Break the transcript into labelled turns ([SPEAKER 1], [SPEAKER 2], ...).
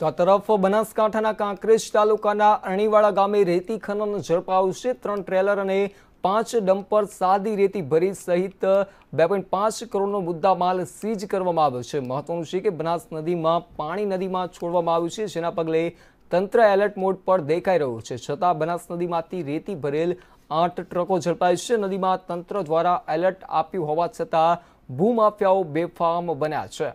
[SPEAKER 1] તો આ તરફ બનાસકાંઠાના કાંકરેજ તાલુકાના અણીવાડા ગામે રેતી ખનન ઝડપાયું છે ત્રણ ટ્રેલર અને પાંચ ડમ્પર સાદી રેતી ભરી સહિત બે પોઈન્ટ પાંચ કરોડનો મુદ્દા માલ સીઝ કરવામાં આવ્યો છે મહત્વનું છે કે બનાસ નદીમાં પાણી નદીમાં છોડવામાં આવ્યું છે જેના પગલે તંત્ર એલર્ટ મોડ પર દેખાઈ રહ્યું છે છતાં બનાસ નદીમાંથી રેતી ભરેલ આઠ ટ્રકો ઝડપાઈ છે નદીમાં તંત્ર દ્વારા એલર્ટ આપ્યું હોવા છતાં ભૂમાફિયાઓ બેફામ બન્યા છે